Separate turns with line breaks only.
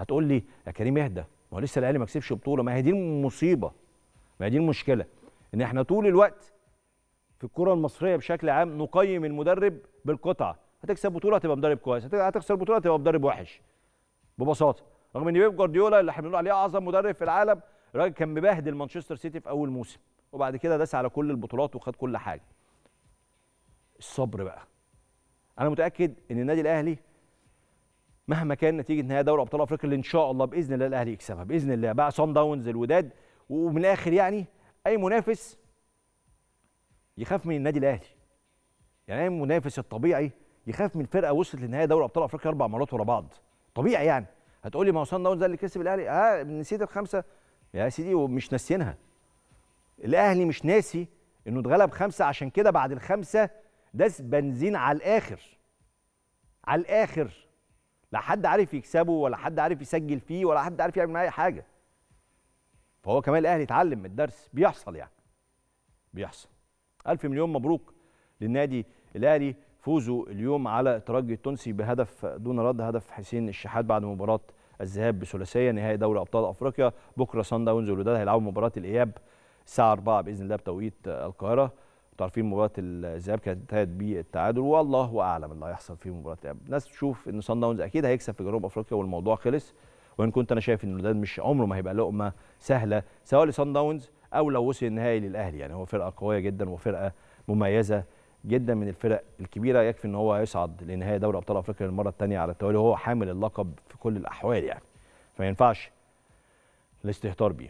هتقول لي يا كريم اهدى ما هو لسه الاهلي ما كسبش بطوله ما هي دي المصيبه ما هي دي المشكله ان احنا طول الوقت في الكره المصريه بشكل عام نقيم المدرب بالقطعه هتكسب بطوله هتبقى مدرب كويس هتخسر بطوله هتبقى مدرب وحش ببساطه رغم ان بيب جوارديولا اللي احنا بنقول عليه اعظم مدرب في العالم الراجل كان مبهدل مانشستر سيتي في اول موسم وبعد كده داس على كل البطولات وخد كل حاجه الصبر بقى انا متاكد ان النادي الاهلي مهما كان نتيجه نهائي دوري ابطال افريقيا اللي ان شاء الله باذن الله الاهلي يكسبها باذن الله بقى صن داونز الوداد ومن الاخر يعني اي منافس يخاف من النادي الاهلي يعني اي منافس الطبيعي يخاف من فرقه وصلت لنهائي دوري ابطال افريقيا اربع مرات ورا بعض طبيعي يعني هتقول لي ما هو صن داونز اللي كسب الاهلي اه نسيت الخمسه يا سيدي ومش ناسينها الاهلي مش ناسي انه اتغلب خمسه عشان كده بعد الخمسه داس بنزين على الاخر على الاخر لا حد عارف يكسبه ولا حد عارف يسجل فيه ولا حد عارف يعمل معاه اي حاجه فهو كمان الاهلي اتعلم من الدرس بيحصل يعني بيحصل الف مليون مبروك للنادي الاهلي فوزوا اليوم على الترجي التونسي بهدف دون رد هدف حسين الشحات بعد مباراه الذهاب بثلاثيه نهائي دوري ابطال افريقيا بكره صن داونز والوداد هيلعبوا مباراه الاياب الساعه 4 باذن الله بتوقيت القاهره عارفين مباراه الذهاب كانت انتهت بالتعادل والله اعلم اللي هيحصل في مباراه الذهاب ناس تشوف ان صن داونز اكيد هيكسب في جنوب افريقيا والموضوع خلص وان كنت انا شايف ان ده مش عمره ما هيبقى لقمه سهله سواء لصن داونز او لو وصل النهائي للاهلي يعني هو فرقه قويه جدا وفرقه مميزه جدا من الفرق الكبيره يكفي ان هو هيصعد لنهائي دوري ابطال افريقيا للمره الثانيه على التوالي وهو حامل اللقب في كل الاحوال يعني فما ينفعش الاستهتار بيه